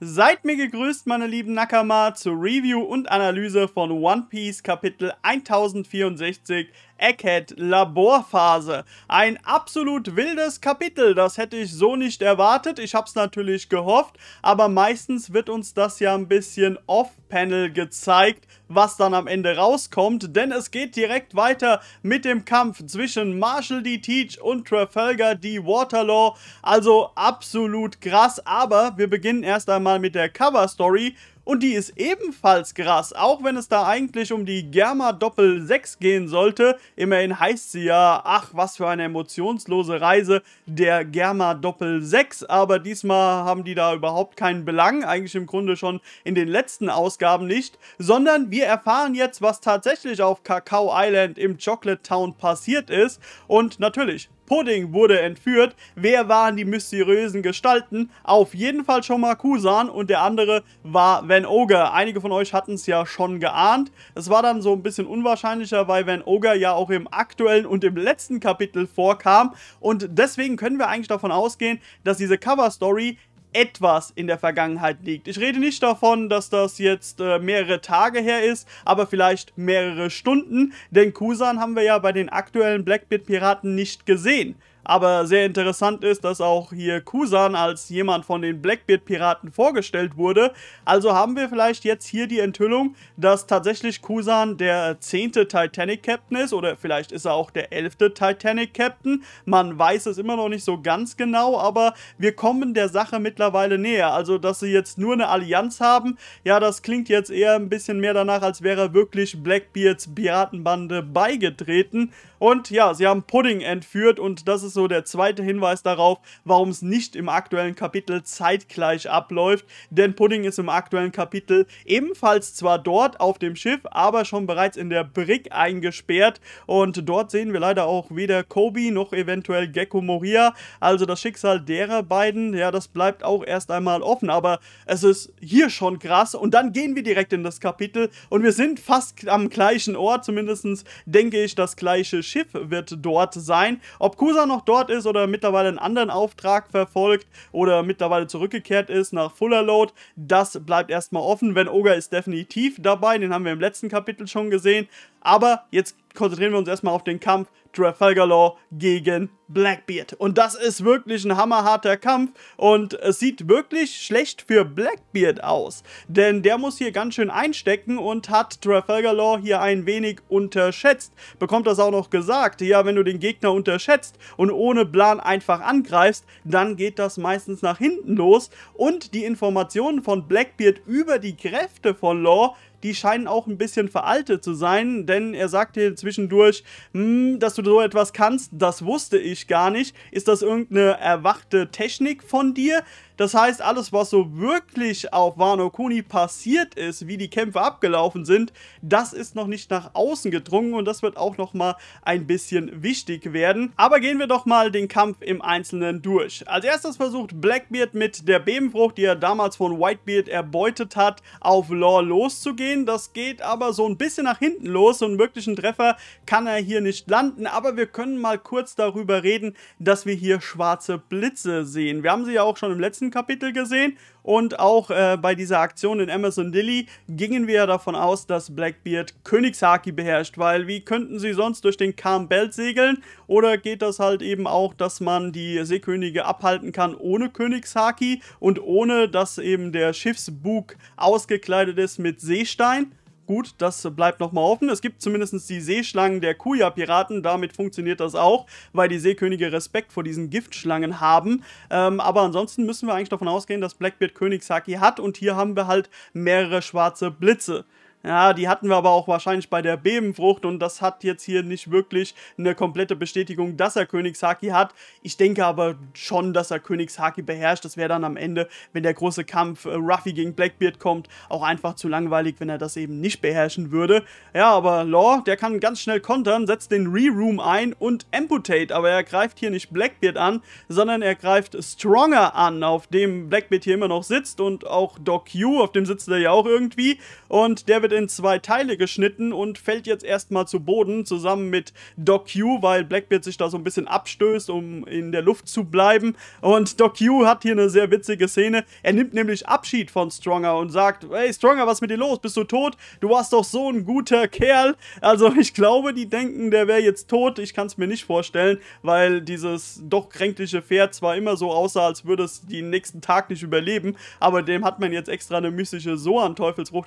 Seid mir gegrüßt, meine lieben Nakama, zur Review und Analyse von One Piece Kapitel 1064 Eckhead Laborphase. Ein absolut wildes Kapitel, das hätte ich so nicht erwartet. Ich habe es natürlich gehofft, aber meistens wird uns das ja ein bisschen off-panel gezeigt, was dann am Ende rauskommt, denn es geht direkt weiter mit dem Kampf zwischen Marshall D. Teach und Trafalgar D. Waterlaw. Also absolut krass, aber wir beginnen erst einmal mit der Cover-Story und die ist ebenfalls krass, auch wenn es da eigentlich um die Germa Doppel 6 gehen sollte. Immerhin heißt sie ja, ach was für eine emotionslose Reise der Germa Doppel 6, aber diesmal haben die da überhaupt keinen Belang, eigentlich im Grunde schon in den letzten Ausgaben nicht, sondern wir erfahren jetzt, was tatsächlich auf Kakao Island im Chocolate Town passiert ist und natürlich Pudding wurde entführt. Wer waren die mysteriösen Gestalten? Auf jeden Fall schon mal Kusan und der andere war Van Ogre. Einige von euch hatten es ja schon geahnt. Es war dann so ein bisschen unwahrscheinlicher, weil Van Ogre ja auch im aktuellen und im letzten Kapitel vorkam. Und deswegen können wir eigentlich davon ausgehen, dass diese Cover-Story etwas in der Vergangenheit liegt. Ich rede nicht davon, dass das jetzt äh, mehrere Tage her ist, aber vielleicht mehrere Stunden, denn Kusan haben wir ja bei den aktuellen Blackbeard Piraten nicht gesehen. Aber sehr interessant ist, dass auch hier Kusan als jemand von den Blackbeard-Piraten vorgestellt wurde. Also haben wir vielleicht jetzt hier die Enthüllung, dass tatsächlich Kusan der zehnte Titanic-Captain ist oder vielleicht ist er auch der elfte Titanic-Captain. Man weiß es immer noch nicht so ganz genau, aber wir kommen der Sache mittlerweile näher. Also, dass sie jetzt nur eine Allianz haben, ja, das klingt jetzt eher ein bisschen mehr danach, als wäre wirklich Blackbeards Piratenbande beigetreten. Und ja, sie haben Pudding entführt und das ist so der zweite Hinweis darauf, warum es nicht im aktuellen Kapitel zeitgleich abläuft, denn Pudding ist im aktuellen Kapitel ebenfalls zwar dort auf dem Schiff, aber schon bereits in der Brick eingesperrt und dort sehen wir leider auch weder Kobe noch eventuell Gecko Moria, also das Schicksal derer beiden, ja, das bleibt auch erst einmal offen, aber es ist hier schon krass und dann gehen wir direkt in das Kapitel und wir sind fast am gleichen Ort, zumindest denke ich, das gleiche Schiff wird dort sein. Ob Kusa noch dort ist oder mittlerweile einen anderen Auftrag verfolgt oder mittlerweile zurückgekehrt ist nach Fuller Load, das bleibt erstmal offen. Wenn Ogre ist definitiv dabei, den haben wir im letzten Kapitel schon gesehen. Aber jetzt konzentrieren wir uns erstmal auf den Kampf Trafalgar Law gegen Blackbeard. Und das ist wirklich ein hammerharter Kampf und es sieht wirklich schlecht für Blackbeard aus. Denn der muss hier ganz schön einstecken und hat Trafalgar Law hier ein wenig unterschätzt. Bekommt das auch noch gesagt, ja, wenn du den Gegner unterschätzt und ohne Plan einfach angreifst, dann geht das meistens nach hinten los. Und die Informationen von Blackbeard über die Kräfte von Law die scheinen auch ein bisschen veraltet zu sein, denn er sagt dir zwischendurch, hm, dass du so etwas kannst, das wusste ich gar nicht. Ist das irgendeine erwachte Technik von dir? Das heißt, alles, was so wirklich auf Wano Kuni passiert ist, wie die Kämpfe abgelaufen sind, das ist noch nicht nach außen gedrungen und das wird auch nochmal ein bisschen wichtig werden. Aber gehen wir doch mal den Kampf im Einzelnen durch. Als erstes versucht Blackbeard mit der Bebenfrucht, die er damals von Whitebeard erbeutet hat, auf Law loszugehen. Das geht aber so ein bisschen nach hinten los und möglichen Treffer kann er hier nicht landen. Aber wir können mal kurz darüber reden, dass wir hier schwarze Blitze sehen. Wir haben sie ja auch schon im letzten letzten Kapitel gesehen. Und auch äh, bei dieser Aktion in Amazon Dilly gingen wir davon aus, dass Blackbeard Königshaki beherrscht, weil wie könnten sie sonst durch den Calm Belt segeln? Oder geht das halt eben auch, dass man die Seekönige abhalten kann ohne Königshaki und ohne, dass eben der Schiffsbug ausgekleidet ist mit Seestein? gut, das bleibt nochmal offen. Es gibt zumindest die Seeschlangen der Kuya-Piraten, damit funktioniert das auch, weil die Seekönige Respekt vor diesen Giftschlangen haben. Ähm, aber ansonsten müssen wir eigentlich davon ausgehen, dass Blackbeard Königshaki hat und hier haben wir halt mehrere schwarze Blitze. Ja, die hatten wir aber auch wahrscheinlich bei der Bebenfrucht und das hat jetzt hier nicht wirklich eine komplette Bestätigung, dass er Königshaki hat. Ich denke aber schon, dass er Königshaki beherrscht. Das wäre dann am Ende, wenn der große Kampf äh, Ruffy gegen Blackbeard kommt, auch einfach zu langweilig, wenn er das eben nicht beherrschen würde. Ja, aber Law, der kann ganz schnell kontern, setzt den Reroom ein und Amputate, aber er greift hier nicht Blackbeard an, sondern er greift Stronger an, auf dem Blackbeard hier immer noch sitzt und auch Doc Q, auf dem sitzt er ja auch irgendwie und der wird wird in zwei Teile geschnitten und fällt jetzt erstmal zu Boden zusammen mit Doc Q, weil Blackbeard sich da so ein bisschen abstößt, um in der Luft zu bleiben. Und Doc Q hat hier eine sehr witzige Szene. Er nimmt nämlich Abschied von Stronger und sagt: Hey Stronger, was ist mit dir los? Bist du tot? Du warst doch so ein guter Kerl. Also ich glaube, die denken, der wäre jetzt tot. Ich kann es mir nicht vorstellen, weil dieses doch kränkliche Pferd zwar immer so aussah, als würde es den nächsten Tag nicht überleben, aber dem hat man jetzt extra eine mystische So an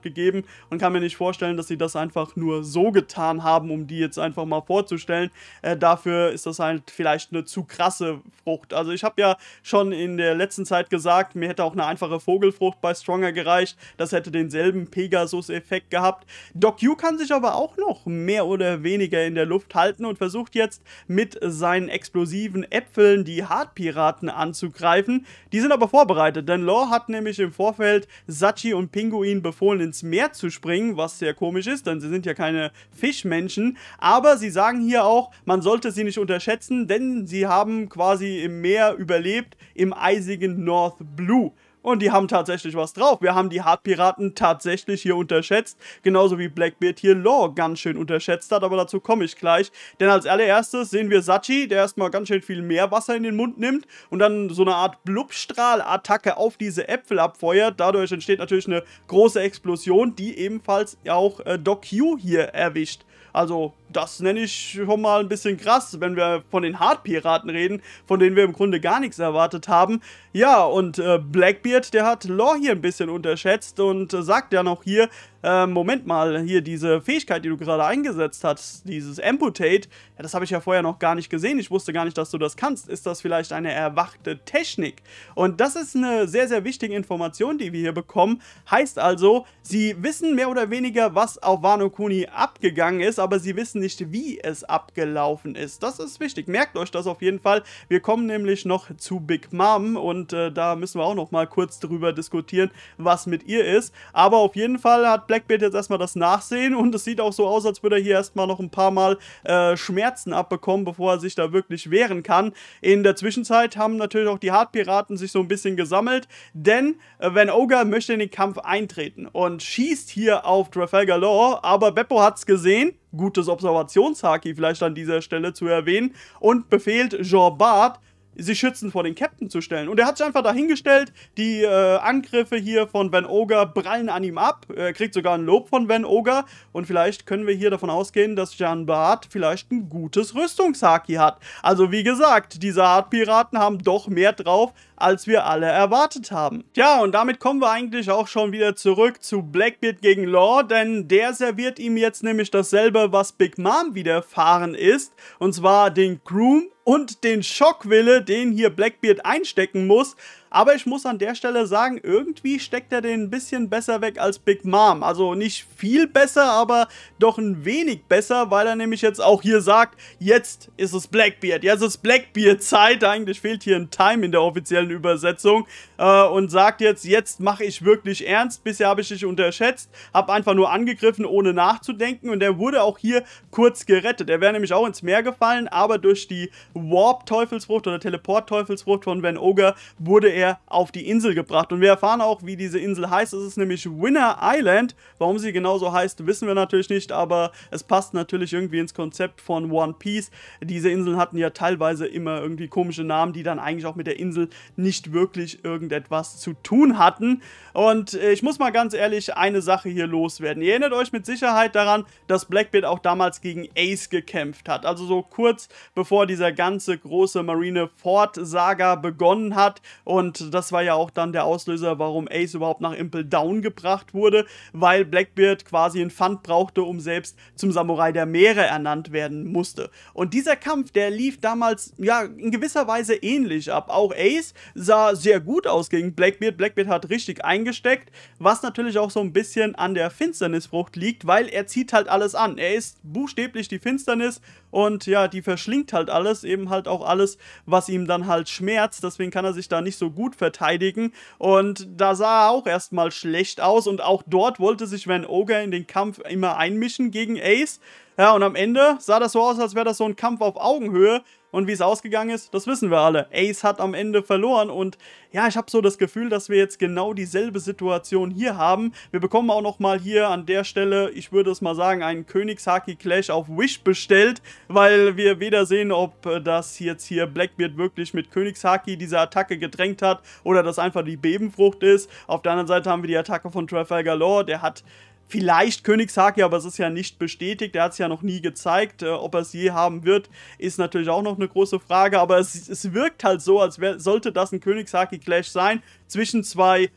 gegeben und kann kann mir nicht vorstellen, dass sie das einfach nur so getan haben, um die jetzt einfach mal vorzustellen. Äh, dafür ist das halt vielleicht eine zu krasse Frucht. Also ich habe ja schon in der letzten Zeit gesagt, mir hätte auch eine einfache Vogelfrucht bei Stronger gereicht. Das hätte denselben Pegasus-Effekt gehabt. Doc Yu kann sich aber auch noch mehr oder weniger in der Luft halten und versucht jetzt mit seinen explosiven Äpfeln die Hardpiraten anzugreifen. Die sind aber vorbereitet, denn Law hat nämlich im Vorfeld Sachi und Pinguin befohlen, ins Meer zu springen springen, was sehr komisch ist, denn sie sind ja keine Fischmenschen. Aber sie sagen hier auch, man sollte sie nicht unterschätzen, denn sie haben quasi im Meer überlebt, im eisigen North Blue. Und die haben tatsächlich was drauf. Wir haben die Hardpiraten tatsächlich hier unterschätzt. Genauso wie Blackbeard hier Law ganz schön unterschätzt hat. Aber dazu komme ich gleich. Denn als allererstes sehen wir Sachi, der erstmal ganz schön viel mehr Wasser in den Mund nimmt. Und dann so eine Art Blubstrahl-Attacke auf diese Äpfel abfeuert. Dadurch entsteht natürlich eine große Explosion, die ebenfalls auch äh, Doc Q hier erwischt. Also das nenne ich schon mal ein bisschen krass, wenn wir von den Hardpiraten reden, von denen wir im Grunde gar nichts erwartet haben. Ja, und äh, Blackbeard, der hat Lore hier ein bisschen unterschätzt und äh, sagt ja noch hier, äh, Moment mal, hier diese Fähigkeit, die du gerade eingesetzt hast, dieses Amputate, ja, das habe ich ja vorher noch gar nicht gesehen, ich wusste gar nicht, dass du das kannst. Ist das vielleicht eine erwachte Technik? Und das ist eine sehr, sehr wichtige Information, die wir hier bekommen. Heißt also, sie wissen mehr oder weniger, was auf Wano Kuni abgegangen ist, aber sie wissen nicht, wie es abgelaufen ist. Das ist wichtig. Merkt euch das auf jeden Fall. Wir kommen nämlich noch zu Big Mom und äh, da müssen wir auch noch mal kurz drüber diskutieren, was mit ihr ist. Aber auf jeden Fall hat Blackbeard jetzt erstmal das Nachsehen und es sieht auch so aus, als würde er hier erstmal noch ein paar Mal äh, Schmerzen abbekommen, bevor er sich da wirklich wehren kann. In der Zwischenzeit haben natürlich auch die Hartpiraten sich so ein bisschen gesammelt, denn äh, Van Ogre möchte in den Kampf eintreten und schießt hier auf Trafalgar Law, aber Beppo hat es gesehen gutes Observationshaki vielleicht an dieser Stelle zu erwähnen und befehlt Jean Bart, sie schützen vor den Captain zu stellen. Und er hat sich einfach dahingestellt, die äh, Angriffe hier von Van Ogre prallen an ihm ab. Er kriegt sogar ein Lob von Van Ogre. Und vielleicht können wir hier davon ausgehen, dass Jan Bart vielleicht ein gutes Rüstungshaki hat. Also wie gesagt, diese Art Piraten haben doch mehr drauf, als wir alle erwartet haben. Tja, und damit kommen wir eigentlich auch schon wieder zurück zu Blackbeard gegen Law, denn der serviert ihm jetzt nämlich dasselbe, was Big Mom widerfahren ist, und zwar den Groom und den Schockwille, den hier Blackbeard einstecken muss, aber ich muss an der Stelle sagen, irgendwie steckt er den ein bisschen besser weg als Big Mom. Also nicht viel besser, aber doch ein wenig besser, weil er nämlich jetzt auch hier sagt, jetzt ist es Blackbeard, jetzt ist Blackbeard Zeit. Eigentlich fehlt hier ein Time in der offiziellen Übersetzung. Äh, und sagt jetzt, jetzt mache ich wirklich ernst. Bisher habe ich dich unterschätzt, habe einfach nur angegriffen, ohne nachzudenken. Und er wurde auch hier kurz gerettet. Er wäre nämlich auch ins Meer gefallen, aber durch die Warp-Teufelsfrucht oder Teleport-Teufelsfrucht von Van Ogre wurde er er auf die Insel gebracht. Und wir erfahren auch, wie diese Insel heißt. Es ist nämlich Winner Island. Warum sie genauso heißt, wissen wir natürlich nicht, aber es passt natürlich irgendwie ins Konzept von One Piece. Diese Inseln hatten ja teilweise immer irgendwie komische Namen, die dann eigentlich auch mit der Insel nicht wirklich irgendetwas zu tun hatten. Und äh, ich muss mal ganz ehrlich eine Sache hier loswerden. Ihr erinnert euch mit Sicherheit daran, dass Blackbeard auch damals gegen Ace gekämpft hat. Also so kurz bevor dieser ganze große Marine Ford Saga begonnen hat und und das war ja auch dann der Auslöser, warum Ace überhaupt nach Impel Down gebracht wurde, weil Blackbeard quasi ein Pfand brauchte, um selbst zum Samurai der Meere ernannt werden musste. Und dieser Kampf, der lief damals ja in gewisser Weise ähnlich ab. Auch Ace sah sehr gut aus gegen Blackbeard. Blackbeard hat richtig eingesteckt, was natürlich auch so ein bisschen an der Finsternisfrucht liegt, weil er zieht halt alles an. Er ist buchstäblich die Finsternis und ja, die verschlingt halt alles, eben halt auch alles, was ihm dann halt schmerzt. Deswegen kann er sich da nicht so gut verteidigen. Und da sah er auch erstmal schlecht aus. Und auch dort wollte sich Van Ogre in den Kampf immer einmischen gegen Ace. Ja, und am Ende sah das so aus, als wäre das so ein Kampf auf Augenhöhe. Und wie es ausgegangen ist, das wissen wir alle. Ace hat am Ende verloren und ja, ich habe so das Gefühl, dass wir jetzt genau dieselbe Situation hier haben. Wir bekommen auch nochmal hier an der Stelle, ich würde es mal sagen, einen Königshaki Clash auf Wish bestellt, weil wir weder sehen, ob das jetzt hier Blackbeard wirklich mit Königshaki diese Attacke gedrängt hat oder das einfach die Bebenfrucht ist. Auf der anderen Seite haben wir die Attacke von Trafalgar Law, der hat vielleicht Königshaki, aber es ist ja nicht bestätigt. Er hat es ja noch nie gezeigt. Äh, ob er es je haben wird, ist natürlich auch noch eine große Frage. Aber es, es wirkt halt so, als wär, sollte das ein Königshaki-Clash sein zwischen zwei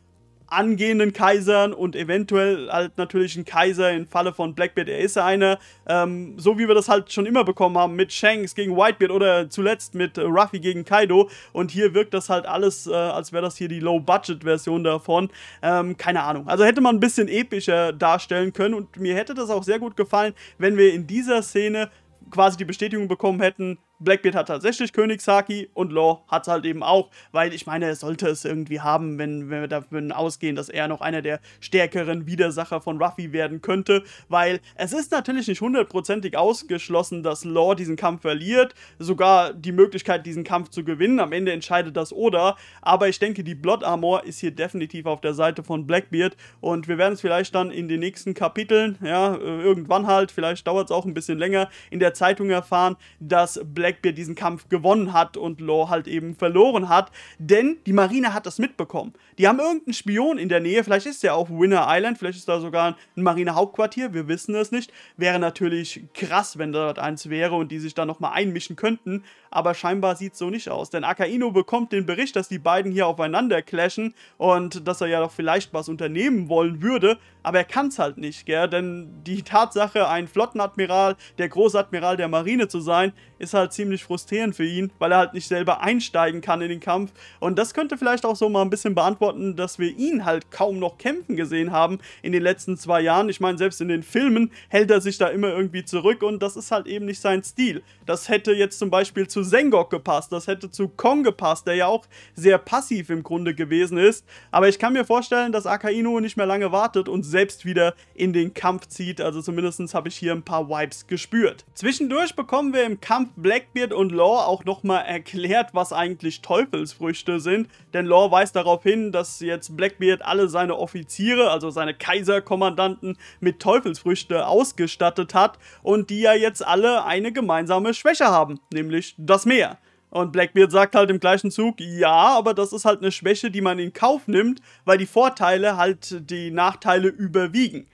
angehenden Kaisern und eventuell halt natürlich ein Kaiser im Falle von Blackbeard, er ist ja einer, ähm, so wie wir das halt schon immer bekommen haben mit Shanks gegen Whitebeard oder zuletzt mit Ruffy gegen Kaido und hier wirkt das halt alles, äh, als wäre das hier die Low-Budget-Version davon, ähm, keine Ahnung. Also hätte man ein bisschen epischer darstellen können und mir hätte das auch sehr gut gefallen, wenn wir in dieser Szene quasi die Bestätigung bekommen hätten, Blackbeard hat tatsächlich Königshaki und Law hat es halt eben auch, weil ich meine, er sollte es irgendwie haben, wenn, wenn wir davon ausgehen, dass er noch einer der stärkeren Widersacher von Ruffy werden könnte, weil es ist natürlich nicht hundertprozentig ausgeschlossen, dass Law diesen Kampf verliert, sogar die Möglichkeit, diesen Kampf zu gewinnen, am Ende entscheidet das Oda, aber ich denke, die Blood Armor ist hier definitiv auf der Seite von Blackbeard und wir werden es vielleicht dann in den nächsten Kapiteln, ja, äh, irgendwann halt, vielleicht dauert es auch ein bisschen länger, in der Zeitung erfahren, dass Blackbeard Blackbeard diesen Kampf gewonnen hat und Law halt eben verloren hat. Denn die Marine hat das mitbekommen. Die haben irgendeinen Spion in der Nähe, vielleicht ist der auf Winner Island, vielleicht ist da sogar ein Marine-Hauptquartier. wir wissen es nicht. Wäre natürlich krass, wenn dort eins wäre und die sich da nochmal einmischen könnten, aber scheinbar sieht es so nicht aus. Denn Akaino bekommt den Bericht, dass die beiden hier aufeinander clashen und dass er ja doch vielleicht was unternehmen wollen würde, aber er kann es halt nicht, gell? Denn die Tatsache, ein Flottenadmiral, der Großadmiral der Marine zu sein, ist halt ziemlich frustrierend für ihn, weil er halt nicht selber einsteigen kann in den Kampf. Und das könnte vielleicht auch so mal ein bisschen beantworten, dass wir ihn halt kaum noch kämpfen gesehen haben in den letzten zwei Jahren. Ich meine, selbst in den Filmen hält er sich da immer irgendwie zurück und das ist halt eben nicht sein Stil. Das hätte jetzt zum Beispiel zu Sengok gepasst, das hätte zu Kong gepasst, der ja auch sehr passiv im Grunde gewesen ist. Aber ich kann mir vorstellen, dass Akainu nicht mehr lange wartet und selbst wieder in den Kampf zieht. Also zumindest habe ich hier ein paar Vibes gespürt. Zwischendurch bekommen wir im Kampf Black Blackbeard und Law auch nochmal erklärt, was eigentlich Teufelsfrüchte sind, denn Law weist darauf hin, dass jetzt Blackbeard alle seine Offiziere, also seine Kaiserkommandanten, mit Teufelsfrüchte ausgestattet hat und die ja jetzt alle eine gemeinsame Schwäche haben, nämlich das Meer. Und Blackbeard sagt halt im gleichen Zug, ja, aber das ist halt eine Schwäche, die man in Kauf nimmt, weil die Vorteile halt die Nachteile überwiegen.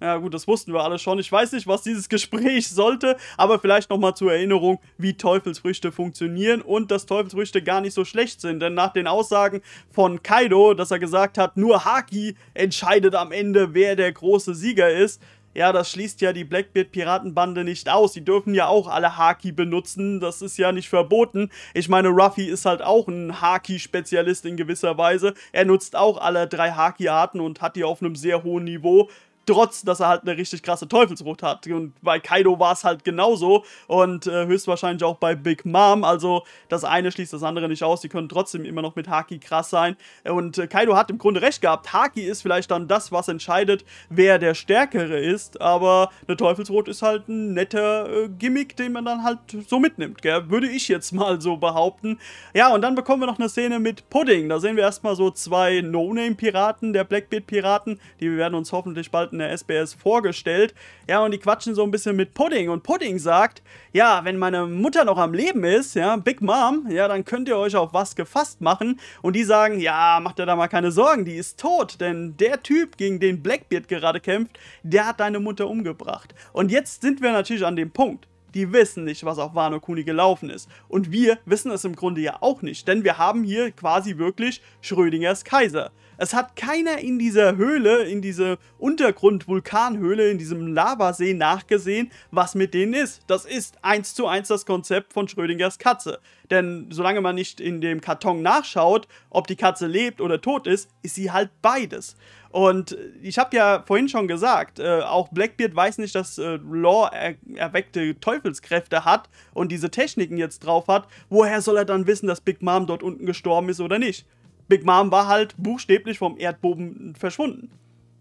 Ja gut, das wussten wir alle schon. Ich weiß nicht, was dieses Gespräch sollte, aber vielleicht nochmal zur Erinnerung, wie Teufelsfrüchte funktionieren und dass Teufelsfrüchte gar nicht so schlecht sind. Denn nach den Aussagen von Kaido, dass er gesagt hat, nur Haki entscheidet am Ende, wer der große Sieger ist, ja, das schließt ja die Blackbeard-Piratenbande nicht aus. Die dürfen ja auch alle Haki benutzen. Das ist ja nicht verboten. Ich meine, Ruffy ist halt auch ein Haki-Spezialist in gewisser Weise. Er nutzt auch alle drei Haki-Arten und hat die auf einem sehr hohen Niveau trotz dass er halt eine richtig krasse Teufelswut hat. Und bei Kaido war es halt genauso und äh, höchstwahrscheinlich auch bei Big Mom. Also das eine schließt das andere nicht aus. Die können trotzdem immer noch mit Haki krass sein. Und äh, Kaido hat im Grunde recht gehabt. Haki ist vielleicht dann das, was entscheidet, wer der Stärkere ist. Aber eine Teufelswut ist halt ein netter äh, Gimmick, den man dann halt so mitnimmt. Gell? Würde ich jetzt mal so behaupten. Ja, und dann bekommen wir noch eine Szene mit Pudding. Da sehen wir erstmal so zwei No-Name-Piraten, der Blackbeard-Piraten. Die werden uns hoffentlich bald Monaten der SBS vorgestellt. Ja, und die quatschen so ein bisschen mit Pudding. Und Pudding sagt, ja, wenn meine Mutter noch am Leben ist, ja, Big Mom, ja, dann könnt ihr euch auf was gefasst machen. Und die sagen, ja, macht ihr da mal keine Sorgen, die ist tot. Denn der Typ, gegen den Blackbeard gerade kämpft, der hat deine Mutter umgebracht. Und jetzt sind wir natürlich an dem Punkt die wissen nicht, was auf Wano Kuni gelaufen ist. Und wir wissen es im Grunde ja auch nicht, denn wir haben hier quasi wirklich Schrödingers Kaiser. Es hat keiner in dieser Höhle, in dieser Untergrund-Vulkanhöhle, in diesem Lavasee nachgesehen, was mit denen ist. Das ist eins zu eins das Konzept von Schrödingers Katze. Denn solange man nicht in dem Karton nachschaut, ob die Katze lebt oder tot ist, ist sie halt beides. Und ich habe ja vorhin schon gesagt, äh, auch Blackbeard weiß nicht, dass äh, Law er erweckte Teufelskräfte hat und diese Techniken jetzt drauf hat. Woher soll er dann wissen, dass Big Mom dort unten gestorben ist oder nicht? Big Mom war halt buchstäblich vom Erdboden verschwunden.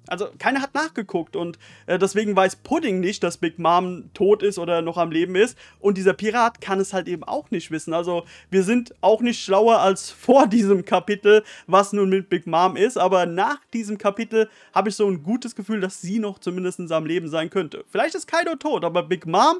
Also keiner hat nachgeguckt und äh, deswegen weiß Pudding nicht, dass Big Mom tot ist oder noch am Leben ist. Und dieser Pirat kann es halt eben auch nicht wissen. Also wir sind auch nicht schlauer als vor diesem Kapitel, was nun mit Big Mom ist. Aber nach diesem Kapitel habe ich so ein gutes Gefühl, dass sie noch zumindest am Leben sein könnte. Vielleicht ist Kaido tot, aber Big Mom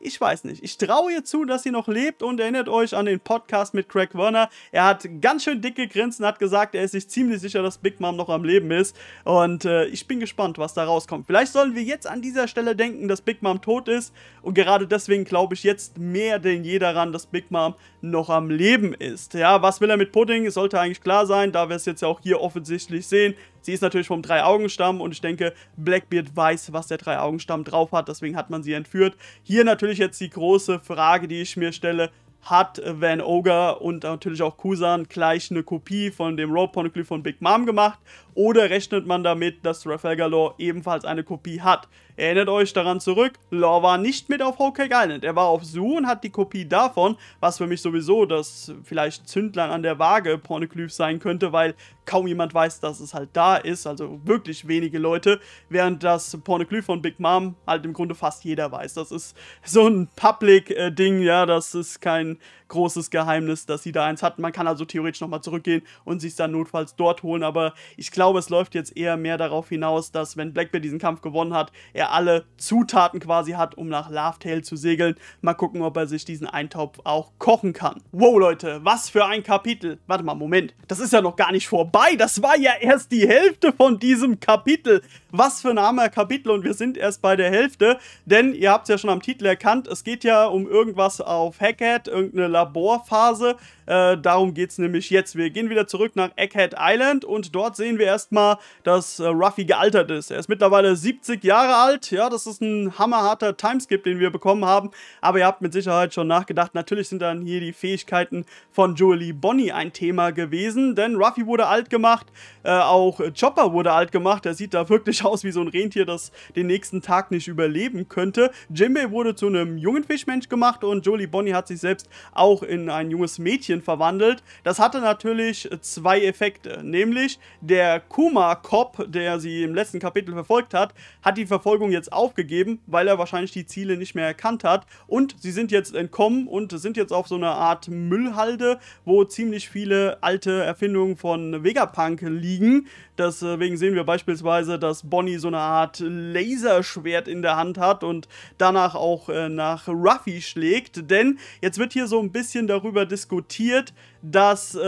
ich weiß nicht. Ich traue ihr zu, dass sie noch lebt und erinnert euch an den Podcast mit Craig Werner. Er hat ganz schön dick gegrinst und hat gesagt, er ist sich ziemlich sicher, dass Big Mom noch am Leben ist. Und äh, ich bin gespannt, was da rauskommt. Vielleicht sollen wir jetzt an dieser Stelle denken, dass Big Mom tot ist. Und gerade deswegen glaube ich jetzt mehr denn je daran, dass Big Mom noch am Leben ist. Ja, was will er mit Pudding? Sollte eigentlich klar sein, da wir es jetzt ja auch hier offensichtlich sehen. Sie ist natürlich vom Drei-Augen-Stamm und ich denke, Blackbeard weiß, was der Drei-Augen-Stamm drauf hat, deswegen hat man sie entführt. Hier natürlich jetzt die große Frage, die ich mir stelle, hat Van Ogre und natürlich auch Kusan gleich eine Kopie von dem Rope Poneglyph von Big Mom gemacht oder rechnet man damit, dass Rafael Galore ebenfalls eine Kopie hat? Erinnert euch daran zurück, Law war nicht mit auf Hawkeye Island. Er war auf Zoo und hat die Kopie davon, was für mich sowieso das vielleicht Zündlein an der Waage Pornoglyph sein könnte, weil kaum jemand weiß, dass es halt da ist, also wirklich wenige Leute, während das Pornoglyph von Big Mom halt im Grunde fast jeder weiß. Das ist so ein Public-Ding, äh, ja, das ist kein großes Geheimnis, dass sie da eins hatten. Man kann also theoretisch nochmal zurückgehen und sich dann notfalls dort holen, aber ich glaube, es läuft jetzt eher mehr darauf hinaus, dass wenn Blackbeard diesen Kampf gewonnen hat, er alle Zutaten quasi hat, um nach Laughtail zu segeln. Mal gucken, ob er sich diesen Eintopf auch kochen kann. Wow, Leute, was für ein Kapitel. Warte mal, Moment. Das ist ja noch gar nicht vorbei. Das war ja erst die Hälfte von diesem Kapitel. Was für ein armer Kapitel und wir sind erst bei der Hälfte, denn ihr habt es ja schon am Titel erkannt, es geht ja um irgendwas auf Hackett, irgendeine Laborphase äh, darum geht es nämlich jetzt. Wir gehen wieder zurück nach Egghead Island und dort sehen wir erstmal, dass äh, Ruffy gealtert ist. Er ist mittlerweile 70 Jahre alt. Ja, das ist ein hammerharter Timeskip, den wir bekommen haben. Aber ihr habt mit Sicherheit schon nachgedacht. Natürlich sind dann hier die Fähigkeiten von Jolie Bonnie ein Thema gewesen, denn Ruffy wurde alt gemacht. Äh, auch Chopper wurde alt gemacht. Er sieht da wirklich aus wie so ein Rentier, das den nächsten Tag nicht überleben könnte. Jimbei wurde zu einem jungen Fischmensch gemacht und Jolie Bonnie hat sich selbst auch in ein junges Mädchen Goblin verwandelt. Das hatte natürlich äh, zwei Effekte. Nämlich der Kuma-Cop, der sie im letzten Kapitel verfolgt hat, hat die Verfolgung jetzt aufgegeben, weil er wahrscheinlich die Ziele nicht mehr erkannt hat. Und sie sind jetzt entkommen und sind jetzt auf so einer Art Müllhalde, wo ziemlich viele alte Erfindungen von Vegapunk liegen. Deswegen äh, sehen wir beispielsweise, dass Bonnie so eine Art Laserschwert in der Hand hat und danach auch äh, nach Ruffy schlägt. Denn jetzt wird hier so ein bisschen darüber diskutiert, kapiert, dass, äh,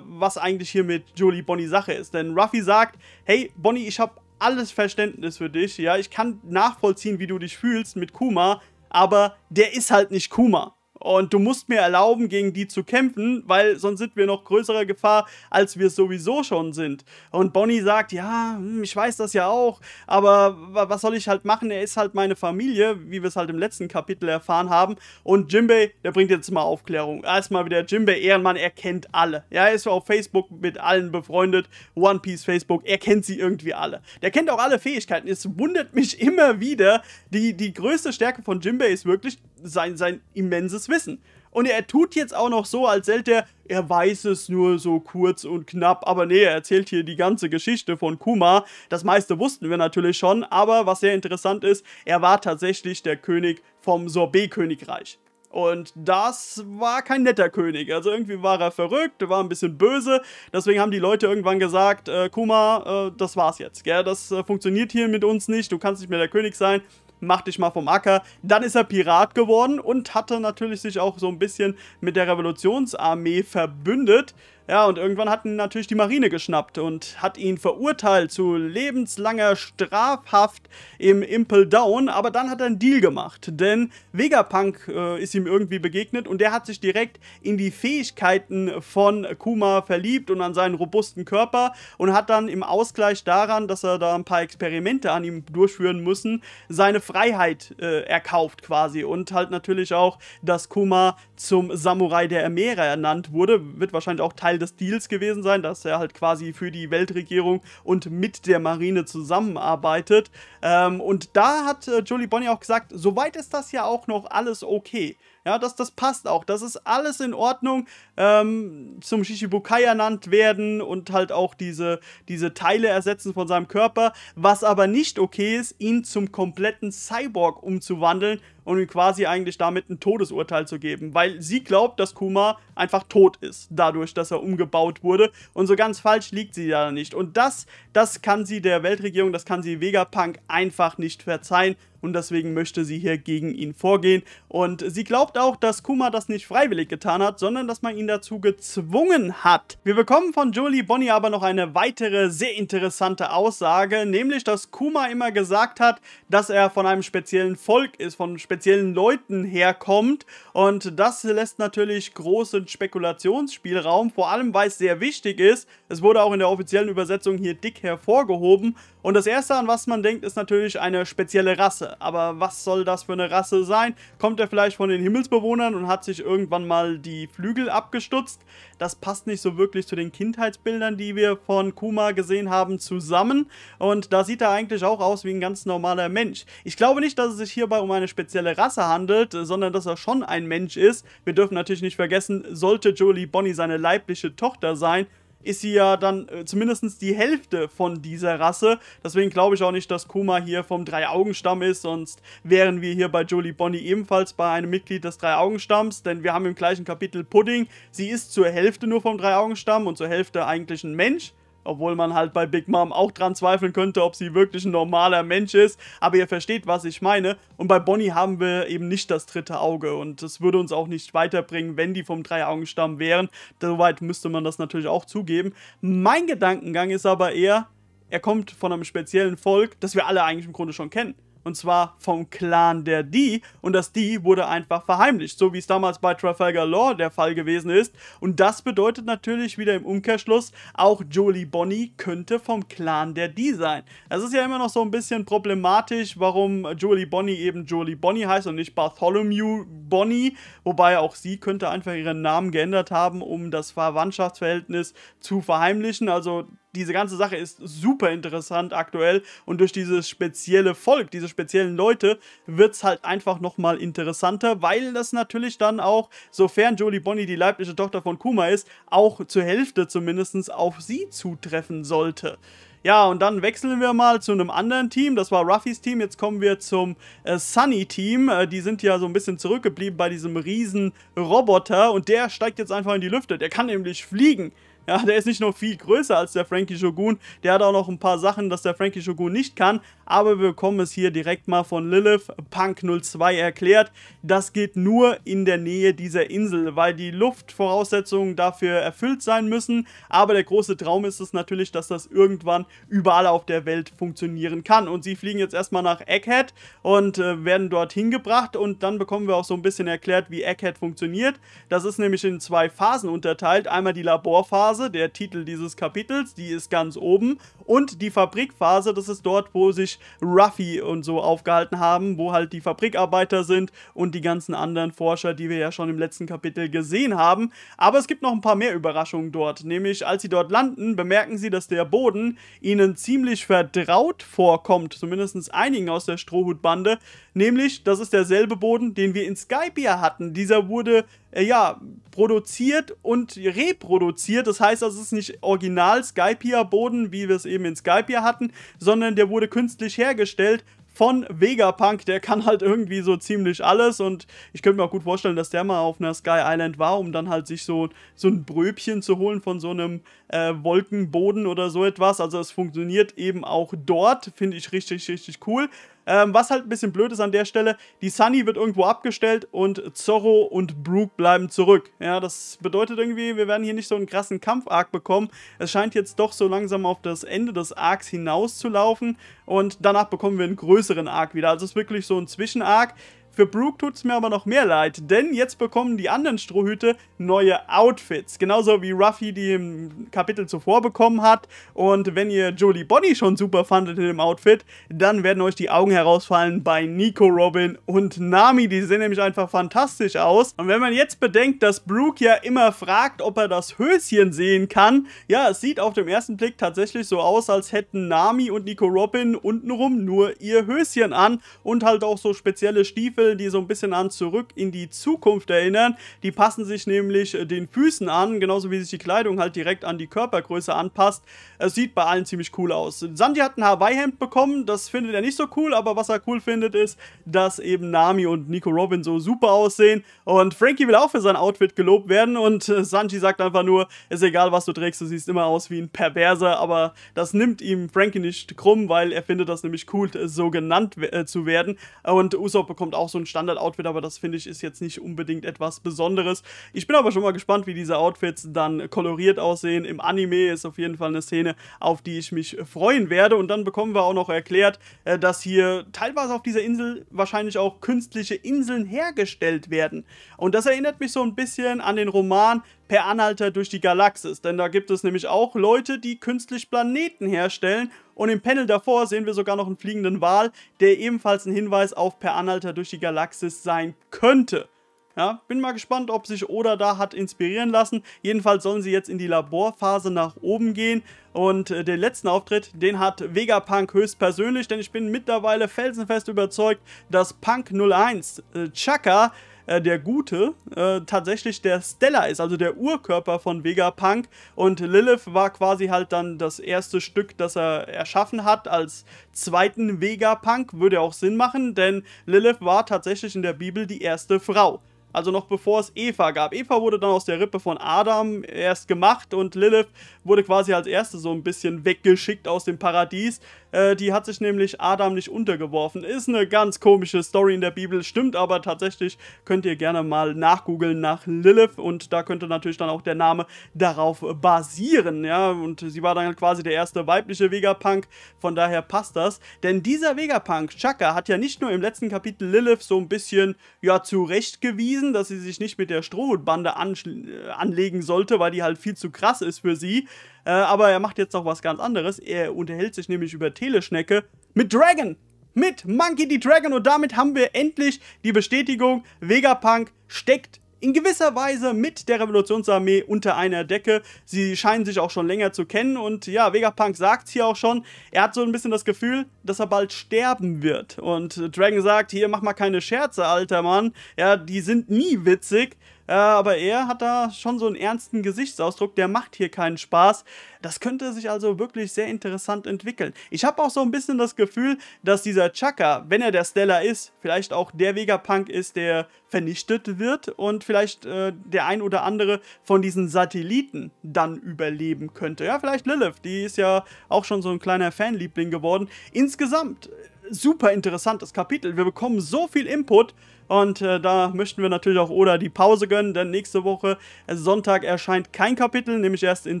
was eigentlich hier mit Julie Bonnie Sache ist. Denn Ruffy sagt, hey, Bonnie, ich habe alles Verständnis für dich, ja, ich kann nachvollziehen, wie du dich fühlst mit Kuma, aber der ist halt nicht Kuma. Und du musst mir erlauben, gegen die zu kämpfen, weil sonst sind wir noch größerer Gefahr, als wir es sowieso schon sind. Und Bonnie sagt, ja, hm, ich weiß das ja auch, aber was soll ich halt machen? Er ist halt meine Familie, wie wir es halt im letzten Kapitel erfahren haben. Und Jimbei, der bringt jetzt mal Aufklärung. Erstmal wieder Jimbei, Ehrenmann, er kennt alle. Ja, er ist auf Facebook mit allen befreundet. One Piece Facebook, er kennt sie irgendwie alle. Der kennt auch alle Fähigkeiten. Es wundert mich immer wieder, die, die größte Stärke von Jimbei ist wirklich, sein, sein immenses Wissen. Und er tut jetzt auch noch so, als hält er, er weiß es nur so kurz und knapp. Aber nee, er erzählt hier die ganze Geschichte von Kuma. Das meiste wussten wir natürlich schon, aber was sehr interessant ist, er war tatsächlich der König vom Sorbet-Königreich. Und das war kein netter König. Also irgendwie war er verrückt, war ein bisschen böse. Deswegen haben die Leute irgendwann gesagt, äh, Kuma, äh, das war's jetzt. Gell? Das äh, funktioniert hier mit uns nicht, du kannst nicht mehr der König sein mach dich mal vom Acker. Dann ist er Pirat geworden und hatte natürlich sich auch so ein bisschen mit der Revolutionsarmee verbündet. Ja, und irgendwann hat ihn natürlich die Marine geschnappt und hat ihn verurteilt zu lebenslanger Strafhaft im Impel Down. Aber dann hat er einen Deal gemacht, denn Vegapunk äh, ist ihm irgendwie begegnet und der hat sich direkt in die Fähigkeiten von Kuma verliebt und an seinen robusten Körper und hat dann im Ausgleich daran, dass er da ein paar Experimente an ihm durchführen müssen, seine Freiheit äh, erkauft quasi und halt natürlich auch, dass Kuma zum Samurai der Emera ernannt wurde, wird wahrscheinlich auch Teil des Deals gewesen sein, dass er halt quasi für die Weltregierung und mit der Marine zusammenarbeitet. Ähm, und da hat äh, Jolie Bonny auch gesagt, soweit ist das ja auch noch alles okay. Ja, das, das passt auch. Das ist alles in Ordnung. Ähm, zum Shishibukai ernannt werden und halt auch diese, diese Teile ersetzen von seinem Körper. Was aber nicht okay ist, ihn zum kompletten Cyborg umzuwandeln und ihm quasi eigentlich damit ein Todesurteil zu geben. Weil sie glaubt, dass Kuma einfach tot ist, dadurch, dass er umgebaut wurde. Und so ganz falsch liegt sie da nicht. Und das, das kann sie der Weltregierung, das kann sie Vegapunk einfach nicht verzeihen und deswegen möchte sie hier gegen ihn vorgehen. Und sie glaubt auch, dass Kuma das nicht freiwillig getan hat, sondern dass man ihn dazu gezwungen hat. Wir bekommen von Jolie Bonnie aber noch eine weitere sehr interessante Aussage, nämlich dass Kuma immer gesagt hat, dass er von einem speziellen Volk ist, von speziellen Leuten herkommt. Und das lässt natürlich großen Spekulationsspielraum, vor allem weil es sehr wichtig ist. Es wurde auch in der offiziellen Übersetzung hier dick hervorgehoben. Und das erste, an was man denkt, ist natürlich eine spezielle Rasse. Aber was soll das für eine Rasse sein? Kommt er vielleicht von den Himmelsbewohnern und hat sich irgendwann mal die Flügel abgestutzt? Das passt nicht so wirklich zu den Kindheitsbildern, die wir von Kuma gesehen haben, zusammen. Und da sieht er eigentlich auch aus wie ein ganz normaler Mensch. Ich glaube nicht, dass es sich hierbei um eine spezielle Rasse handelt, sondern dass er schon ein Mensch ist. Wir dürfen natürlich nicht vergessen, sollte Jolie Bonnie seine leibliche Tochter sein, ist sie ja dann äh, zumindest die Hälfte von dieser Rasse. Deswegen glaube ich auch nicht, dass Kuma hier vom Drei-Augen-Stamm ist, sonst wären wir hier bei Jolie Bonnie ebenfalls bei einem Mitglied des Drei-Augen-Stamms, denn wir haben im gleichen Kapitel Pudding. Sie ist zur Hälfte nur vom Drei-Augen-Stamm und zur Hälfte eigentlich ein Mensch. Obwohl man halt bei Big Mom auch dran zweifeln könnte, ob sie wirklich ein normaler Mensch ist. Aber ihr versteht, was ich meine. Und bei Bonnie haben wir eben nicht das dritte Auge. Und das würde uns auch nicht weiterbringen, wenn die vom Drei-Augen-Stamm wären. Soweit müsste man das natürlich auch zugeben. Mein Gedankengang ist aber eher, er kommt von einem speziellen Volk, das wir alle eigentlich im Grunde schon kennen. Und zwar vom Clan der Die. Und das Die wurde einfach verheimlicht, so wie es damals bei Trafalgar Law der Fall gewesen ist. Und das bedeutet natürlich wieder im Umkehrschluss, auch Jolie Bonnie könnte vom Clan der Die sein. Es ist ja immer noch so ein bisschen problematisch, warum Jolie Bonnie eben Jolie Bonnie heißt und nicht Bartholomew Bonnie. Wobei auch sie könnte einfach ihren Namen geändert haben, um das Verwandtschaftsverhältnis zu verheimlichen. Also diese ganze Sache ist super interessant aktuell und durch dieses spezielle Volk, diese speziellen Leute, wird es halt einfach nochmal interessanter, weil das natürlich dann auch, sofern Jolie Bonnie die leibliche Tochter von Kuma ist, auch zur Hälfte zumindest auf sie zutreffen sollte. Ja, und dann wechseln wir mal zu einem anderen Team. Das war Ruffys Team. Jetzt kommen wir zum äh, Sunny-Team. Äh, die sind ja so ein bisschen zurückgeblieben bei diesem riesen Roboter. Und der steigt jetzt einfach in die Lüfte. Der kann nämlich fliegen. Ja, der ist nicht nur viel größer als der Frankie Shogun, der hat auch noch ein paar Sachen, dass der Frankie Shogun nicht kann, aber wir bekommen es hier direkt mal von Lilith Punk 02 erklärt. Das geht nur in der Nähe dieser Insel, weil die Luftvoraussetzungen dafür erfüllt sein müssen, aber der große Traum ist es natürlich, dass das irgendwann überall auf der Welt funktionieren kann. Und sie fliegen jetzt erstmal nach Egghead und äh, werden dorthin gebracht und dann bekommen wir auch so ein bisschen erklärt, wie Egghead funktioniert. Das ist nämlich in zwei Phasen unterteilt, einmal die Laborphase Fabrikphase, der Titel dieses Kapitels, die ist ganz oben. Und die Fabrikphase, das ist dort, wo sich Ruffy und so aufgehalten haben, wo halt die Fabrikarbeiter sind und die ganzen anderen Forscher, die wir ja schon im letzten Kapitel gesehen haben. Aber es gibt noch ein paar mehr Überraschungen dort. Nämlich, als sie dort landen, bemerken sie, dass der Boden ihnen ziemlich vertraut vorkommt. Zumindest einigen aus der Strohhutbande. Nämlich, das ist derselbe Boden, den wir in Skype hatten. Dieser wurde äh, ja, produziert und reproduziert. Das heißt, das also, ist nicht original Skypiea-Boden, wie wir es eben in Skypiea hatten, sondern der wurde künstlich hergestellt von Vegapunk, der kann halt irgendwie so ziemlich alles und ich könnte mir auch gut vorstellen, dass der mal auf einer Sky Island war, um dann halt sich so, so ein Bröbchen zu holen von so einem äh, Wolkenboden oder so etwas. Also es funktioniert eben auch dort, finde ich richtig, richtig cool. Ähm, was halt ein bisschen blöd ist an der Stelle, die Sunny wird irgendwo abgestellt und Zorro und Brooke bleiben zurück. Ja, das bedeutet irgendwie, wir werden hier nicht so einen krassen Kampf-Arc bekommen. Es scheint jetzt doch so langsam auf das Ende des Arcs hinauszulaufen und danach bekommen wir einen größeren Arc wieder. Also es ist wirklich so ein Zwischen-Arc. Für Brooke tut es mir aber noch mehr leid, denn jetzt bekommen die anderen Strohhüte neue Outfits. Genauso wie Ruffy die im Kapitel zuvor bekommen hat. Und wenn ihr Jolie Bonnie schon super fandet in dem Outfit, dann werden euch die Augen herausfallen bei Nico Robin und Nami. Die sehen nämlich einfach fantastisch aus. Und wenn man jetzt bedenkt, dass Brooke ja immer fragt, ob er das Höschen sehen kann, ja, es sieht auf dem ersten Blick tatsächlich so aus, als hätten Nami und Nico Robin untenrum nur ihr Höschen an und halt auch so spezielle Stiefel Stiefel, die so ein bisschen an zurück in die Zukunft erinnern. Die passen sich nämlich äh, den Füßen an, genauso wie sich die Kleidung halt direkt an die Körpergröße anpasst. Es sieht bei allen ziemlich cool aus. Sandy hat ein Hawaii-Hemd bekommen, das findet er nicht so cool, aber was er cool findet ist, dass eben Nami und Nico Robin so super aussehen. Und Frankie will auch für sein Outfit gelobt werden und äh, Sanji sagt einfach nur, ist egal was du trägst, du siehst immer aus wie ein Perverser, aber das nimmt ihm Frankie nicht krumm, weil er findet das nämlich cool, so genannt äh, zu werden. Und Usopp bekommt auch so ein Standard-Outfit, aber das finde ich ist jetzt nicht unbedingt etwas Besonderes. Ich bin aber schon mal gespannt, wie diese Outfits dann koloriert aussehen. Im Anime ist auf jeden Fall eine Szene, auf die ich mich freuen werde. Und dann bekommen wir auch noch erklärt, äh, dass hier teilweise auf dieser Insel wahrscheinlich auch künstliche Inseln hergestellt werden. Und das erinnert mich so ein bisschen an den Roman Per Anhalter durch die Galaxis. Denn da gibt es nämlich auch Leute, die künstlich Planeten herstellen und im Panel davor sehen wir sogar noch einen fliegenden Wal, der ebenfalls ein Hinweis auf Per Anhalter durch die Galaxis sein könnte. Ja, bin mal gespannt, ob sich Oda da hat inspirieren lassen. Jedenfalls sollen sie jetzt in die Laborphase nach oben gehen. Und äh, den letzten Auftritt, den hat Vegapunk höchstpersönlich, denn ich bin mittlerweile felsenfest überzeugt, dass Punk 01 äh, Chaka äh, der Gute, äh, tatsächlich der Stella ist, also der Urkörper von Vegapunk. Und Lilith war quasi halt dann das erste Stück, das er erschaffen hat als zweiten Vegapunk. Würde auch Sinn machen, denn Lilith war tatsächlich in der Bibel die erste Frau also noch bevor es Eva gab. Eva wurde dann aus der Rippe von Adam erst gemacht und Lilith wurde quasi als erste so ein bisschen weggeschickt aus dem Paradies. Äh, die hat sich nämlich Adam nicht untergeworfen. Ist eine ganz komische Story in der Bibel, stimmt aber tatsächlich. Könnt ihr gerne mal nachgoogeln nach Lilith und da könnte natürlich dann auch der Name darauf basieren. Ja, und sie war dann halt quasi der erste weibliche Vegapunk, von daher passt das. Denn dieser Vegapunk, Chaka, hat ja nicht nur im letzten Kapitel Lilith so ein bisschen, ja, zurechtgewiesen, verwiesen, dass sie sich nicht mit der Strohhutbande äh, anlegen sollte, weil die halt viel zu krass ist für sie. Äh, aber er macht jetzt noch was ganz anderes. Er unterhält sich nämlich über Teleschnecke mit Dragon. Mit Monkey the Dragon. Und damit haben wir endlich die Bestätigung, Vegapunk steckt in gewisser Weise mit der Revolutionsarmee unter einer Decke. Sie scheinen sich auch schon länger zu kennen und ja, Vegapunk sagt es hier auch schon, er hat so ein bisschen das Gefühl, dass er bald sterben wird. Und Dragon sagt, hier mach mal keine Scherze, alter Mann. Ja, die sind nie witzig. Äh, aber er hat da schon so einen ernsten Gesichtsausdruck, der macht hier keinen Spaß. Das könnte sich also wirklich sehr interessant entwickeln. Ich habe auch so ein bisschen das Gefühl, dass dieser Chaka, wenn er der Stella ist, vielleicht auch der Vegapunk ist, der vernichtet wird und vielleicht äh, der ein oder andere von diesen Satelliten dann überleben könnte. Ja, vielleicht Lilith, die ist ja auch schon so ein kleiner Fanliebling geworden. Insgesamt äh, super interessantes Kapitel. Wir bekommen so viel Input und äh, da möchten wir natürlich auch Oda die Pause gönnen, denn nächste Woche, äh, Sonntag, erscheint kein Kapitel, nämlich erst in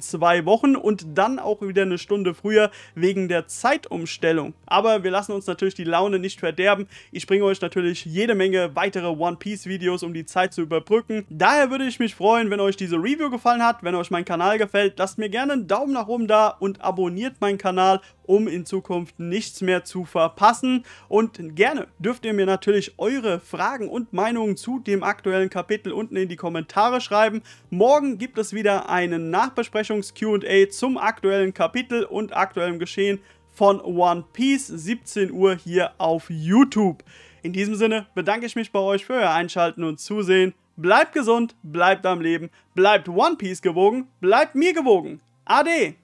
zwei Wochen und dann auch wieder eine Stunde früher wegen der Zeitumstellung. Aber wir lassen uns natürlich die Laune nicht verderben. Ich bringe euch natürlich jede Menge weitere One Piece Videos, um die Zeit zu überbrücken. Daher würde ich mich freuen, wenn euch diese Review gefallen hat, wenn euch mein Kanal gefällt, lasst mir gerne einen Daumen nach oben da und abonniert meinen Kanal um in Zukunft nichts mehr zu verpassen. Und gerne dürft ihr mir natürlich eure Fragen und Meinungen zu dem aktuellen Kapitel unten in die Kommentare schreiben. Morgen gibt es wieder einen Nachbesprechungs-QA zum aktuellen Kapitel und aktuellem Geschehen von One Piece, 17 Uhr hier auf YouTube. In diesem Sinne bedanke ich mich bei euch für euer Einschalten und Zusehen. Bleibt gesund, bleibt am Leben, bleibt One Piece gewogen, bleibt mir gewogen. Ade!